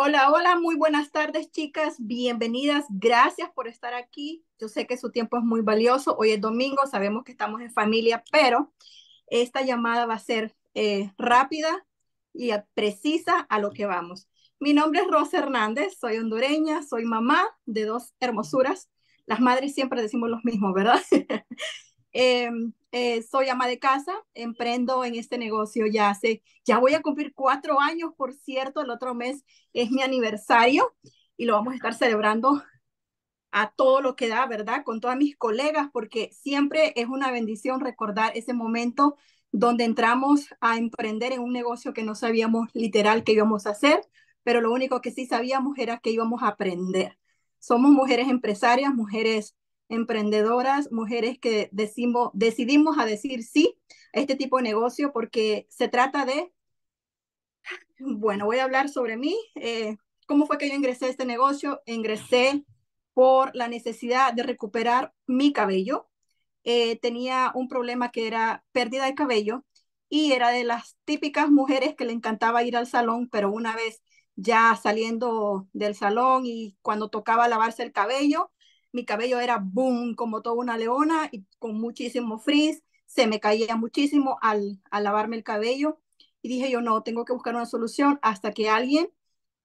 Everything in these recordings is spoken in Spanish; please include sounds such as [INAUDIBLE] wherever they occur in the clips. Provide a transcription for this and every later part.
Hola, hola, muy buenas tardes chicas, bienvenidas, gracias por estar aquí. Yo sé que su tiempo es muy valioso, hoy es domingo, sabemos que estamos en familia, pero esta llamada va a ser eh, rápida y precisa a lo que vamos. Mi nombre es Rosa Hernández, soy hondureña, soy mamá de dos hermosuras. Las madres siempre decimos lo mismo, ¿verdad? [LAUGHS] Em, eh, soy ama de casa, emprendo en este negocio ya hace, ya voy a cumplir cuatro años, por cierto, el otro mes es mi aniversario y lo vamos a estar celebrando a todo lo que da, ¿verdad? Con todas mis colegas, porque siempre es una bendición recordar ese momento donde entramos a emprender en un negocio que no sabíamos literal que íbamos a hacer, pero lo único que sí sabíamos era que íbamos a aprender. Somos mujeres empresarias, mujeres emprendedoras, mujeres que decidimos a decir sí a este tipo de negocio porque se trata de, bueno, voy a hablar sobre mí, eh, cómo fue que yo ingresé a este negocio. Ingresé por la necesidad de recuperar mi cabello. Eh, tenía un problema que era pérdida de cabello y era de las típicas mujeres que le encantaba ir al salón, pero una vez ya saliendo del salón y cuando tocaba lavarse el cabello, mi cabello era boom, como toda una leona y con muchísimo frizz, se me caía muchísimo al, al lavarme el cabello y dije yo no, tengo que buscar una solución hasta que alguien,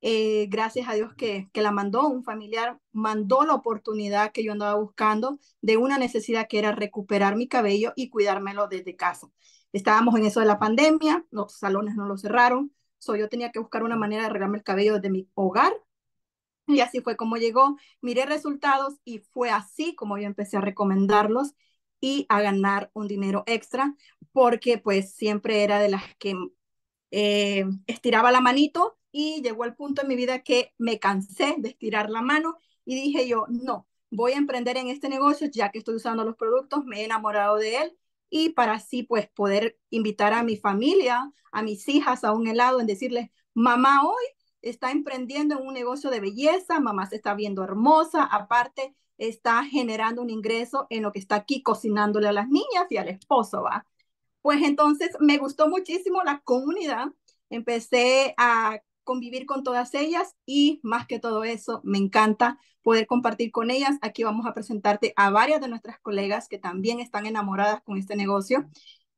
eh, gracias a Dios que, que la mandó, un familiar mandó la oportunidad que yo andaba buscando de una necesidad que era recuperar mi cabello y cuidármelo desde casa. Estábamos en eso de la pandemia, los salones no lo cerraron, soy yo tenía que buscar una manera de arreglarme el cabello desde mi hogar y así fue como llegó, miré resultados y fue así como yo empecé a recomendarlos y a ganar un dinero extra, porque pues siempre era de las que eh, estiraba la manito y llegó el punto en mi vida que me cansé de estirar la mano y dije yo, no, voy a emprender en este negocio ya que estoy usando los productos, me he enamorado de él y para así pues poder invitar a mi familia, a mis hijas a un helado en decirles, mamá hoy está emprendiendo un negocio de belleza, mamá se está viendo hermosa, aparte está generando un ingreso en lo que está aquí cocinándole a las niñas y al esposo, ¿va? Pues entonces me gustó muchísimo la comunidad, empecé a convivir con todas ellas y más que todo eso, me encanta poder compartir con ellas. Aquí vamos a presentarte a varias de nuestras colegas que también están enamoradas con este negocio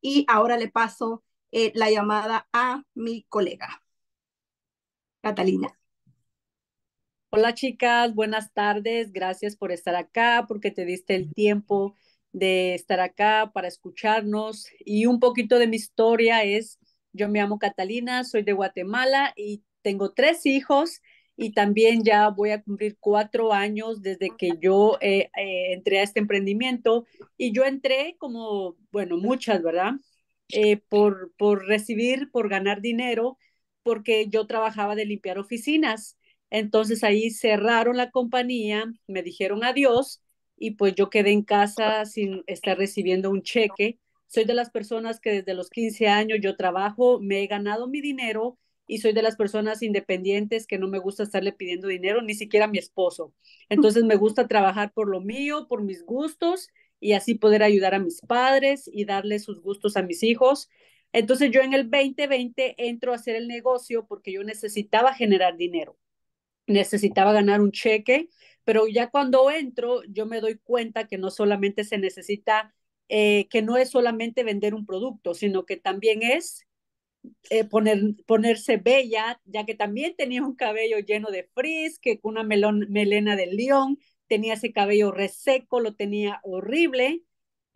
y ahora le paso eh, la llamada a mi colega. Catalina. Hola chicas, buenas tardes. Gracias por estar acá, porque te diste el tiempo de estar acá para escucharnos. Y un poquito de mi historia es, yo me llamo Catalina, soy de Guatemala y tengo tres hijos y también ya voy a cumplir cuatro años desde que yo eh, eh, entré a este emprendimiento. Y yo entré como, bueno, muchas, ¿verdad? Eh, por, por recibir, por ganar dinero porque yo trabajaba de limpiar oficinas. Entonces ahí cerraron la compañía, me dijeron adiós y pues yo quedé en casa sin estar recibiendo un cheque. Soy de las personas que desde los 15 años yo trabajo, me he ganado mi dinero y soy de las personas independientes que no me gusta estarle pidiendo dinero, ni siquiera a mi esposo. Entonces me gusta trabajar por lo mío, por mis gustos y así poder ayudar a mis padres y darle sus gustos a mis hijos. Entonces yo en el 2020 entro a hacer el negocio porque yo necesitaba generar dinero, necesitaba ganar un cheque, pero ya cuando entro yo me doy cuenta que no solamente se necesita, eh, que no es solamente vender un producto, sino que también es eh, poner, ponerse bella, ya que también tenía un cabello lleno de frizz, que con una melena de león, tenía ese cabello reseco, lo tenía horrible.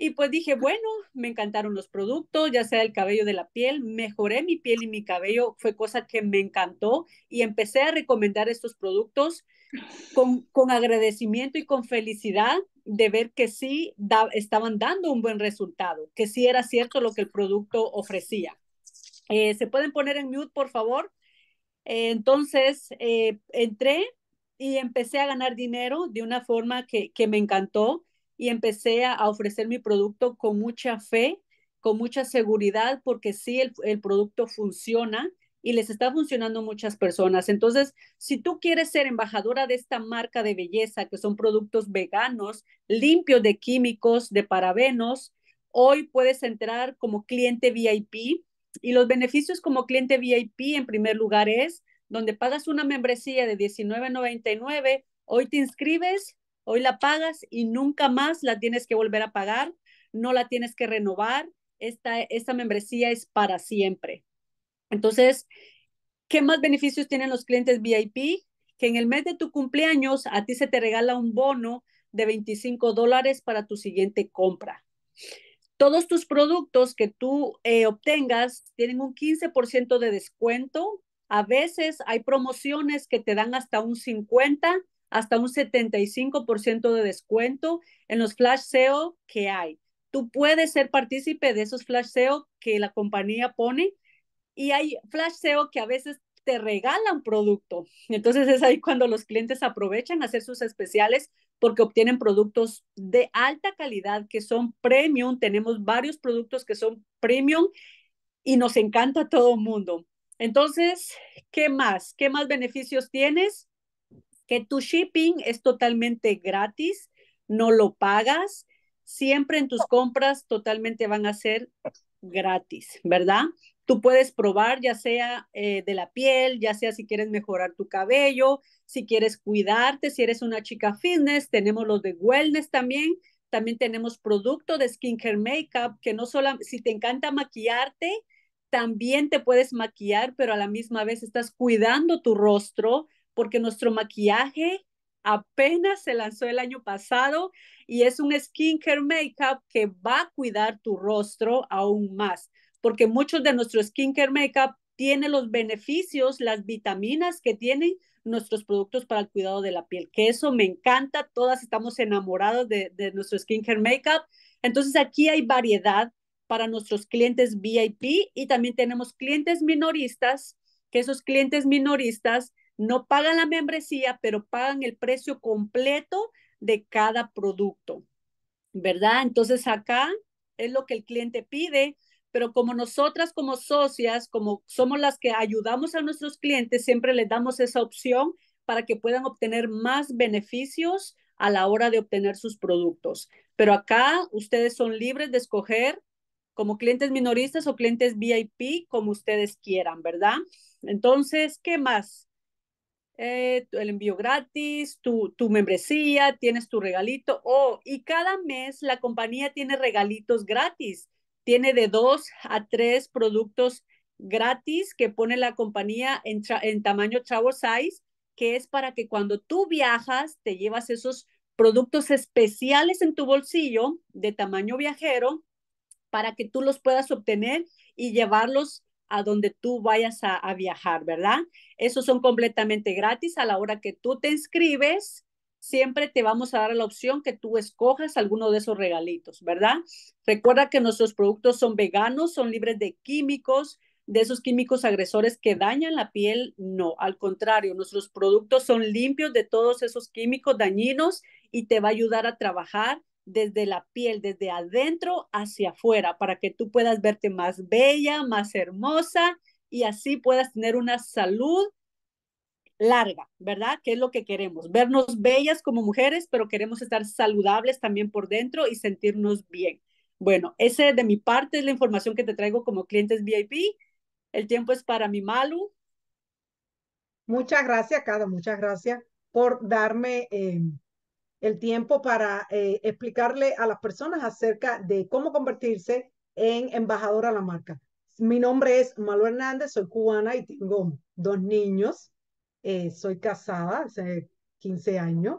Y pues dije, bueno, me encantaron los productos, ya sea el cabello de la piel, mejoré mi piel y mi cabello, fue cosa que me encantó y empecé a recomendar estos productos con, con agradecimiento y con felicidad de ver que sí estaban dando un buen resultado, que sí era cierto lo que el producto ofrecía. Eh, ¿Se pueden poner en mute, por favor? Eh, entonces, eh, entré y empecé a ganar dinero de una forma que, que me encantó y empecé a, ofrecer mi producto con mucha fe, con mucha seguridad, porque sí, el, el producto funciona y les está funcionando muchas personas. Entonces, si tú quieres ser embajadora de esta marca de belleza, que son productos veganos, limpios de químicos, de parabenos, hoy puedes entrar como cliente VIP. Y los beneficios como cliente VIP, en primer lugar, es donde pagas una membresía de $19.99, hoy te inscribes Hoy la pagas y nunca más la tienes que volver a pagar, no la tienes que renovar. Esta, esta membresía es para siempre. Entonces, ¿qué más beneficios tienen los clientes VIP? Que en el mes de tu cumpleaños a ti se te regala un bono de 25 dólares para tu siguiente compra. Todos tus productos que tú eh, obtengas tienen un 15% de descuento. A veces hay promociones que te dan hasta un 50% hasta un 75% de descuento en los flash SEO que hay. Tú puedes ser partícipe de esos flash SEO que la compañía pone y hay flash SEO que a veces te regalan producto. Entonces es ahí cuando los clientes aprovechan a hacer sus especiales porque obtienen productos de alta calidad que son premium. Tenemos varios productos que son premium y nos encanta a todo el mundo. Entonces, ¿qué más? ¿Qué más beneficios tienes? que tu shipping es totalmente gratis, no lo pagas, siempre en tus compras totalmente van a ser gratis, ¿verdad? Tú puedes probar ya sea eh, de la piel, ya sea si quieres mejorar tu cabello, si quieres cuidarte, si eres una chica fitness, tenemos los de wellness también, también tenemos producto de skincare makeup que no solo, si te encanta maquillarte, también te puedes maquillar, pero a la misma vez estás cuidando tu rostro, porque nuestro maquillaje apenas se lanzó el año pasado y es un skincare makeup que va a cuidar tu rostro aún más, porque muchos de nuestros skincare makeup tienen los beneficios, las vitaminas que tienen nuestros productos para el cuidado de la piel, que eso me encanta, todas estamos enamoradas de, de nuestro skincare makeup. Entonces aquí hay variedad para nuestros clientes VIP y también tenemos clientes minoristas, que esos clientes minoristas no pagan la membresía, pero pagan el precio completo de cada producto, ¿verdad? Entonces acá es lo que el cliente pide, pero como nosotras como socias, como somos las que ayudamos a nuestros clientes, siempre les damos esa opción para que puedan obtener más beneficios a la hora de obtener sus productos. Pero acá ustedes son libres de escoger como clientes minoristas o clientes VIP, como ustedes quieran, ¿verdad? Entonces, ¿qué más? Eh, el envío gratis, tu, tu, membresía, tienes tu regalito. Oh, y cada mes la compañía tiene regalitos gratis. Tiene de dos a tres productos gratis que pone la compañía en, en tamaño travel size, que es para que cuando tú viajas te llevas esos productos especiales en tu bolsillo de tamaño viajero para que tú los puedas obtener y llevarlos a donde tú vayas a, viajar, ¿verdad? Esos son completamente gratis a la hora que tú te inscribes siempre te vamos a dar la opción que tú escojas alguno de esos regalitos, ¿verdad? Recuerda que nuestros productos son veganos, son libres de químicos, de esos químicos agresores que dañan la piel, no, al contrario, nuestros productos son limpios de todos esos químicos dañinos y te va a ayudar a trabajar desde la piel, desde adentro hacia afuera, para que tú puedas verte más bella, más hermosa y así puedas tener una salud larga, ¿verdad? Que es lo que queremos, vernos bellas como mujeres, pero queremos estar saludables también por dentro y sentirnos bien. Bueno, ese de mi parte es la información que te traigo como clientes VIP. El tiempo es para mi Malu. Muchas gracias, Cada, muchas gracias por darme eh, el tiempo para eh, explicarle a las personas acerca de cómo convertirse en embajadora de la marca. Mi nombre es Malu Hernández, soy cubana y tengo dos niños. Eh, soy casada hace 15 años.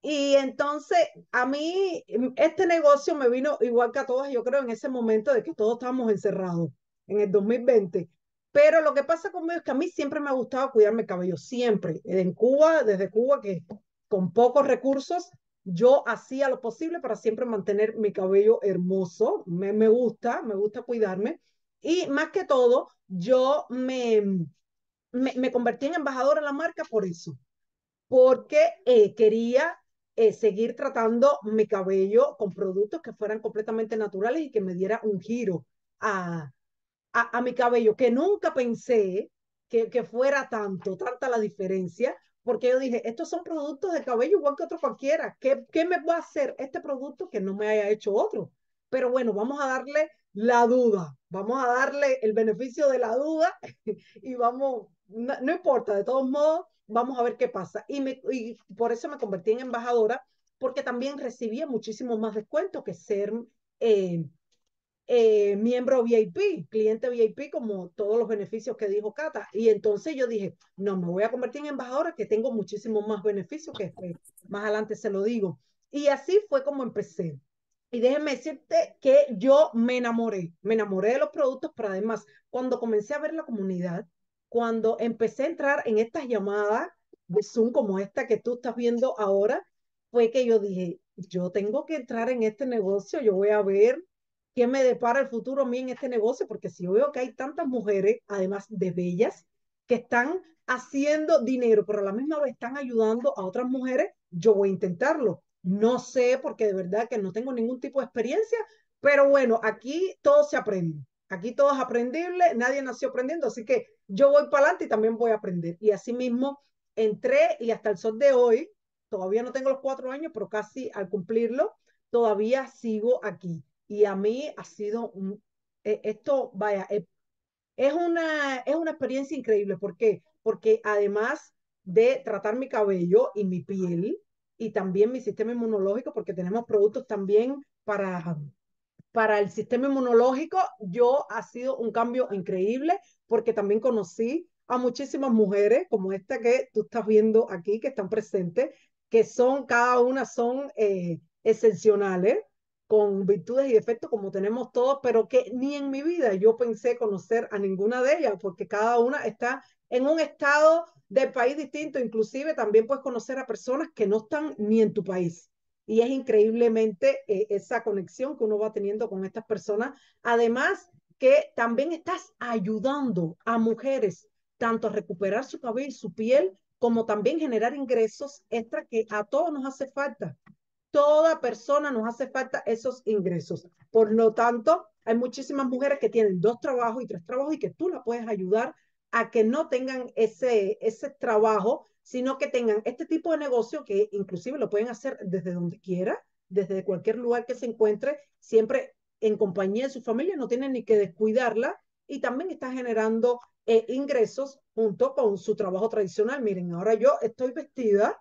Y entonces a mí mm, este negocio me vino igual que a todas, yo creo, en ese momento de que todos estábamos encerrados en el 2020. Pero lo que pasa conmigo es que a mí siempre me ha gustado cuidarme el cabello, siempre. En Cuba, desde Cuba que con pocos recursos, yo hacía lo posible para siempre mantener mi cabello hermoso, me, gusta, me gusta cuidarme. Y más que todo, yo me, me, convertí en embajadora de la marca por eso, porque eh, quería eh, seguir tratando mi cabello con productos que fueran completamente naturales y que me diera un giro a, a, mi cabello, que nunca pensé que, que fuera tanto, tanta la diferencia, porque yo dije, estos son productos de cabello igual que otro cualquiera. ¿Qué, ¿Qué me va a hacer este producto que no me haya hecho otro? Pero bueno, vamos a darle la duda, vamos a darle el beneficio de la duda [LAUGHS] y vamos, no, importa, de todos modos, vamos a ver qué pasa. Y, me, y por eso me convertí en embajadora, porque también recibía muchísimos más descuentos que ser en eh, eh, miembro VIP, cliente VIP, como todos los beneficios que dijo Cata. Y entonces yo dije, no, me voy a convertir en embajadora, que tengo muchísimos más beneficios, que este, más adelante se lo digo. Y así fue como empecé. Y déjeme decirte que yo me enamoré, me enamoré de los productos, pero además, cuando comencé a ver la comunidad, cuando empecé a entrar en estas llamadas de Zoom como esta que tú estás viendo ahora, fue que yo dije, yo tengo que entrar en este negocio, yo voy a ver qué me depara el futuro a mí en este negocio, porque si yo veo que hay tantas mujeres, además de bellas, que están haciendo dinero, pero a la misma vez están ayudando a otras mujeres, yo voy a intentarlo. No sé, porque de verdad que no tengo ningún tipo de experiencia, pero bueno, aquí todo se aprende. Aquí todo es aprendible, nadie nació aprendiendo, así que yo voy para adelante y también voy a aprender. Y así mismo entré y hasta el sol de hoy, todavía no tengo los cuatro años, pero casi al cumplirlo, todavía sigo aquí. Y a mí ha sido un, e, esto, vaya, e, es una, es una experiencia increíble. ¿Por qué? Porque además de tratar mi cabello y mi piel y también mi sistema inmunológico, porque tenemos productos también para, para el sistema inmunológico, yo ha sido un cambio increíble porque también conocí a muchísimas mujeres como esta que tú estás viendo aquí, que están presentes, que son, cada una son eh, excepcionales con virtudes y defectos como tenemos todos, pero que ni en mi vida yo pensé conocer a ninguna de ellas, porque cada una está en un estado de país distinto, inclusive también puedes conocer a personas que no están ni en tu país. Y es increíblemente eh, esa conexión que uno va teniendo con estas personas. Además, que también estás ayudando a mujeres tanto a recuperar su cabello y su piel, como también generar ingresos extra que a todos nos hace falta toda persona nos hace falta esos ingresos. Por lo tanto, hay muchísimas mujeres que tienen dos trabajos y tres trabajos y que tú la puedes ayudar a que no tengan ese, ese trabajo, sino que tengan este tipo de negocio que inclusive lo pueden hacer desde donde quiera, desde cualquier lugar que se encuentre, siempre en compañía de su familia, no tienen ni que descuidarla y también está generando eh, ingresos junto con su trabajo tradicional. Miren, ahora yo estoy vestida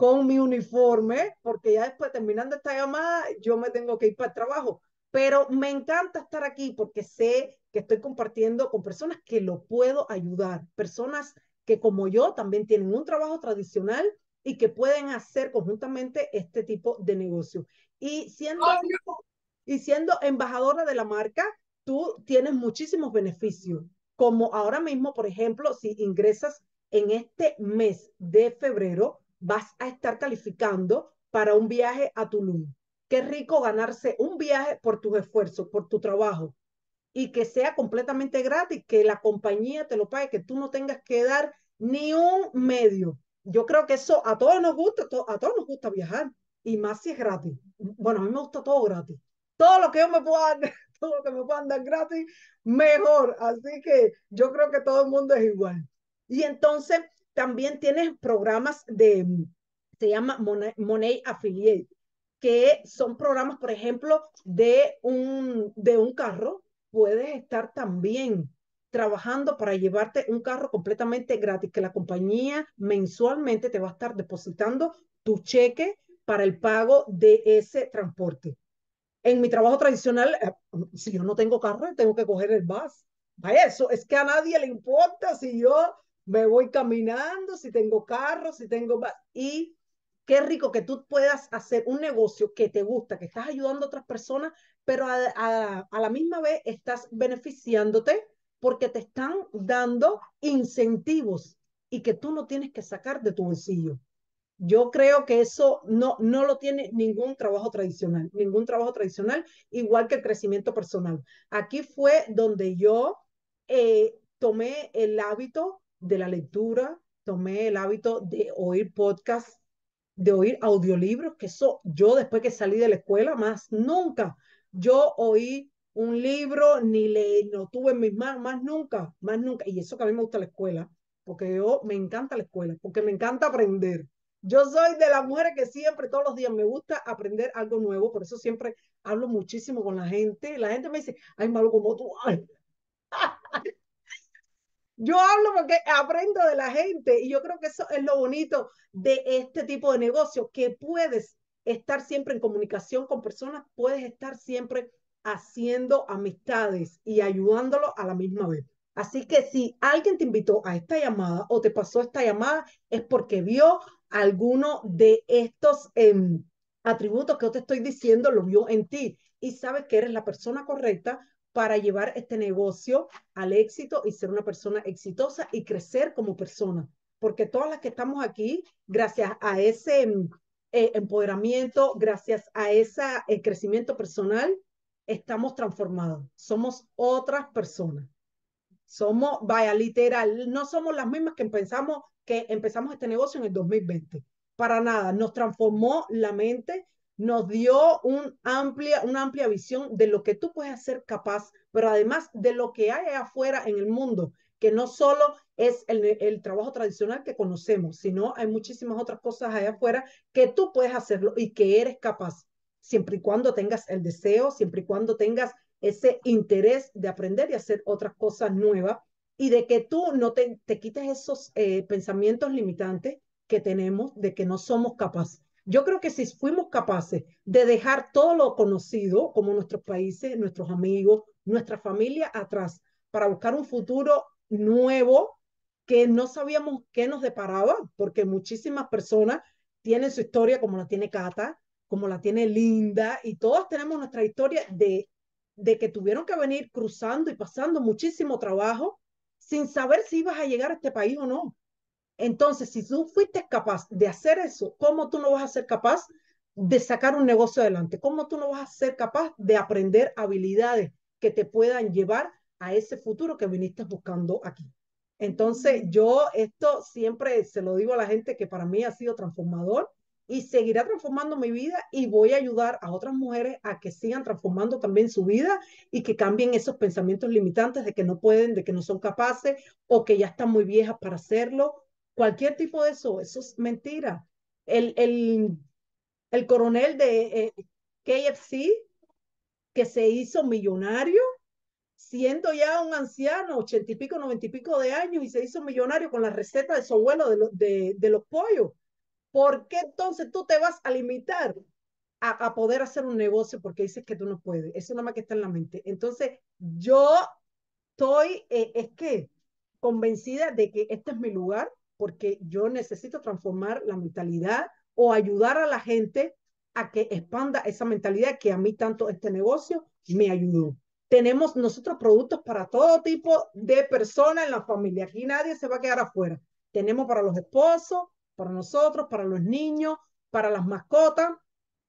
con mi uniforme, porque ya después terminando esta llamada, yo me tengo que ir para el trabajo. Pero me encanta estar aquí porque sé que estoy compartiendo con personas que lo puedo ayudar, personas que como yo también tienen un trabajo tradicional y que pueden hacer conjuntamente este tipo de negocio. Y siendo, y siendo embajadora de la marca, tú tienes muchísimos beneficios, como ahora mismo, por ejemplo, si ingresas en este mes de febrero, vas a estar calificando para un viaje a Tulum. Qué rico ganarse un viaje por tus esfuerzos, por tu trabajo y que sea completamente gratis, que la compañía te lo pague, que tú no tengas que dar ni un medio. Yo creo que eso a todos nos gusta, a todos nos gusta viajar y más si es gratis. Bueno, a mí me gusta todo gratis. Todo lo que yo me pueda [LAUGHS] todo lo que me puedan dar gratis, mejor. Así que yo creo que todo el mundo es igual. Y entonces también tienes programas de, se llama Money Affiliate, que son programas, por ejemplo, de un, de un carro. Puedes estar también trabajando para llevarte un carro completamente gratis, que la compañía mensualmente te va a estar depositando tu cheque para el pago de ese transporte. En mi trabajo tradicional, eh, si yo no tengo carro, tengo que coger el bus. Para eso, es que a nadie le importa si yo me voy caminando, si tengo carro, si tengo... Y qué rico que tú puedas hacer un negocio que te gusta, que estás ayudando a otras personas, pero a, la misma vez estás beneficiándote porque te están dando incentivos y que tú no tienes que sacar de tu bolsillo. Yo creo que eso no, no lo tiene ningún trabajo tradicional, ningún trabajo tradicional, igual que el crecimiento personal. Aquí fue donde yo eh, tomé el hábito de la lectura, tomé el hábito de oír podcasts, de oír audiolibros, que eso yo después que salí de la escuela más nunca. Yo oí un libro ni leí, no tuve en mis manos más nunca, más nunca. Y eso que a mí me gusta la escuela, porque yo me encanta la escuela, porque me encanta aprender. Yo soy de las mujeres que siempre, todos los días, me gusta aprender algo nuevo, por eso siempre hablo muchísimo con la gente. La gente me dice, ay, malo como tú, ay, [LAUGHS] ah, yo hablo porque aprendo de la gente y yo creo que eso es lo bonito de este tipo de negocio, que puedes estar siempre en comunicación con personas, puedes estar siempre haciendo amistades y ayudándolo a la misma vez. Así que si alguien te invitó a esta llamada o te pasó esta llamada, es porque vio alguno de estos em, atributos que yo te estoy diciendo, lo vio en ti y sabes que eres la persona correcta para llevar este negocio al éxito y ser una persona exitosa y crecer como persona. Porque todas las que estamos aquí, gracias a ese mm, eh, empoderamiento, gracias a ese eh, crecimiento personal, estamos transformados. Somos otras personas. Somos, vaya, literal, no somos las mismas que pensamos que empezamos este negocio en el 2020. Para nada, nos transformó la mente, nos dio amplia, una amplia visión de lo que tú puedes ser capaz, pero además de lo que hay afuera en el mundo, que no solo es el, trabajo tradicional que conocemos, sino hay muchísimas otras cosas allá afuera que tú puedes hacerlo y que eres capaz, siempre y cuando tengas el deseo, siempre y cuando tengas ese interés de aprender y hacer otras cosas nuevas y de que tú no te, quites esos eh, pensamientos limitantes que tenemos de que no somos capaces yo creo que si fuimos capaces de dejar todo lo conocido, como nuestros países, nuestros amigos, nuestra familia atrás, para buscar un futuro nuevo que no sabíamos qué nos deparaba, porque muchísimas personas tienen su historia como la tiene Cata, como la tiene Linda, y todas tenemos nuestra historia de, de que tuvieron que venir cruzando y pasando muchísimo trabajo sin saber si ibas a llegar a este país o no. Entonces, si tú fuiste capaz de hacer eso, ¿cómo tú no vas a ser capaz de sacar un negocio adelante? ¿Cómo tú no vas a ser capaz de aprender habilidades que te puedan llevar a ese futuro que viniste buscando aquí? Entonces, mm. yo esto siempre se lo digo a la gente que para mí ha sido transformador y seguirá transformando mi vida y voy a ayudar a otras mujeres a que sigan transformando también su vida y que cambien esos pensamientos limitantes de que no pueden, de que no son capaces o que ya están muy viejas para hacerlo cualquier tipo de eso, eso es mentira. El, el, el coronel de eh, KFC, que se hizo millonario, siendo ya un anciano, ochenta y pico, noventa y pico de años, y se hizo millonario con la receta de su abuelo de, de, los pollos. ¿Por qué entonces tú te vas a limitar a, poder hacer un negocio porque dices que tú no puedes? Eso nada más que está en la mente. Entonces, yo estoy, eh, es que, convencida de que este es mi lugar, porque yo necesito transformar la mentalidad o ayudar a la gente a que expanda esa mentalidad que a mí tanto este negocio me ayudó. Tenemos nosotros productos para todo tipo de personas en la familia. Aquí nadie se va a quedar afuera. Tenemos para los esposos, para nosotros, para los niños, para las mascotas.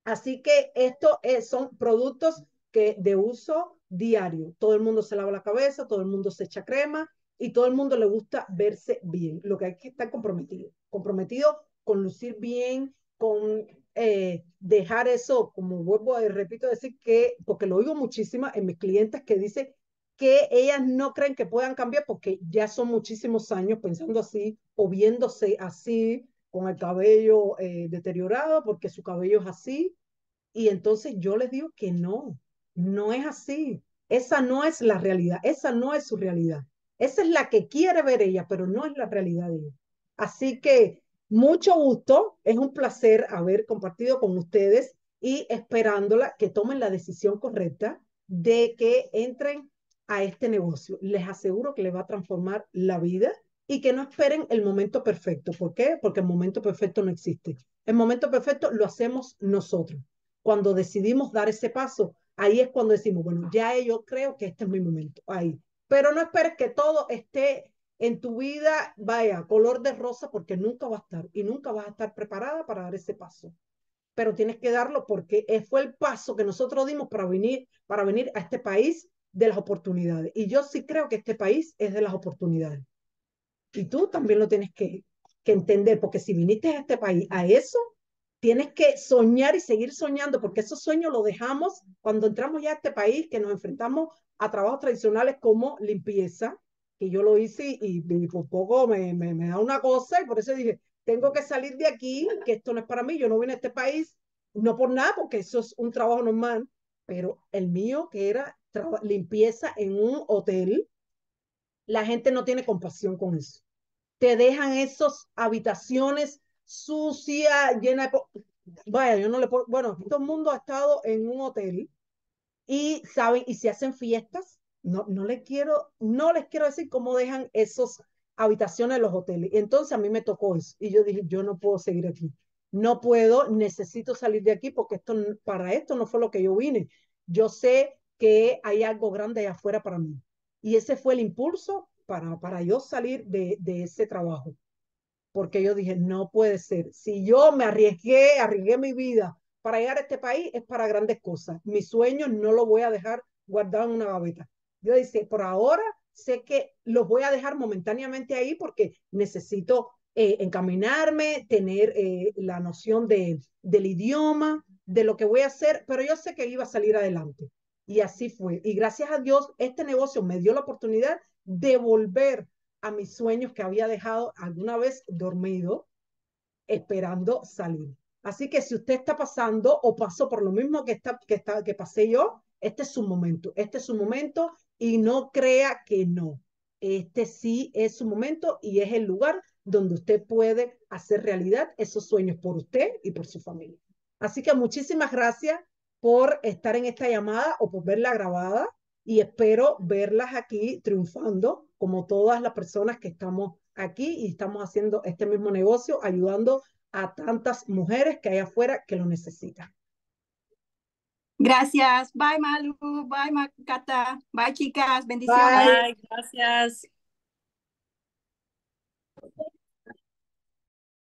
Así que estos son productos que de uso diario. Todo el mundo se lava la cabeza, todo el mundo se echa crema, y todo el mundo le gusta verse bien. Lo que hay que estar comprometido, comprometido con lucir bien, con eh, dejar eso, como vuelvo a repito, decir que, porque lo oigo muchísimo en mis clientes que dicen que ellas no creen que puedan cambiar porque ya son muchísimos años pensando así o viéndose así con el cabello eh, deteriorado porque su cabello es así. Y entonces yo les digo que no, no es así. Esa no es la realidad, esa no es su realidad. Esa es la que quiere ver ella, pero no es la realidad de ella. Así que mucho gusto, es un placer haber compartido con ustedes y esperándola que tomen la decisión correcta de que entren a este negocio. Les aseguro que les va a transformar la vida y que no esperen el momento perfecto. ¿Por qué? Porque el momento perfecto no existe. El momento perfecto lo hacemos nosotros. Cuando decidimos dar ese paso, ahí es cuando decimos, bueno, ya yo creo que este es mi momento. Ahí, pero no esperes que todo esté en tu vida, vaya, color de rosa, porque nunca va a estar y nunca vas a estar preparada para dar ese paso. Pero tienes que darlo porque fue el paso que nosotros dimos para venir, para venir a este país de las oportunidades. Y yo sí creo que este país es de las oportunidades. Y tú también lo tienes que, que entender, porque si viniste a este país a eso, tienes que soñar y seguir soñando, porque esos sueños los dejamos cuando entramos ya a este país, que nos enfrentamos a trabajos tradicionales como limpieza, que yo lo hice y, y por poco me, me, da una cosa y por eso dije, tengo que salir de aquí, que esto no es para mí, yo no vine a este país, no por nada, porque eso es un trabajo normal, pero el mío que era limpieza en un hotel, la gente no tiene compasión con eso. Te dejan esas habitaciones sucias, llenas de... Vaya, yo no le puedo... Bueno, todo el mundo ha estado en un hotel y saben, y se hacen fiestas. No, no les quiero, no les quiero decir cómo dejan esos habitaciones en los hoteles. Entonces a mí me tocó eso y yo dije, yo no puedo seguir aquí. No puedo, necesito salir de aquí porque esto para esto no fue lo que yo vine. Yo sé que hay algo grande allá afuera para mí. Y ese fue el impulso para, para yo salir de, de ese trabajo. Porque yo dije, no puede ser. Si yo me arriesgué, arriesgué mi vida para llegar a este país es para grandes cosas. Mis sueños no los voy a dejar guardados en una gaveta. Yo dice, por ahora sé que los voy a dejar momentáneamente ahí porque necesito eh, encaminarme, tener eh, la noción del idioma, de lo que voy a hacer, pero yo sé que iba a salir adelante. Y así fue. Y gracias a Dios, este negocio me dio la oportunidad de volver a mis sueños que había dejado alguna vez dormido, esperando salir. Así que si usted está pasando o pasó por lo mismo que, está, que, está, que pasé yo, este es su momento, este es su momento y no crea que no. Este sí es su momento y es el lugar donde usted puede hacer realidad esos sueños por usted y por su familia. Así que muchísimas gracias por estar en esta llamada o por verla grabada y espero verlas aquí triunfando como todas las personas que estamos aquí y estamos haciendo este mismo negocio, ayudando a tantas mujeres que hay afuera que lo necesitan. Gracias. Bye, Malu. Bye, Macata. Bye, chicas. Bendiciones. Bye. Gracias.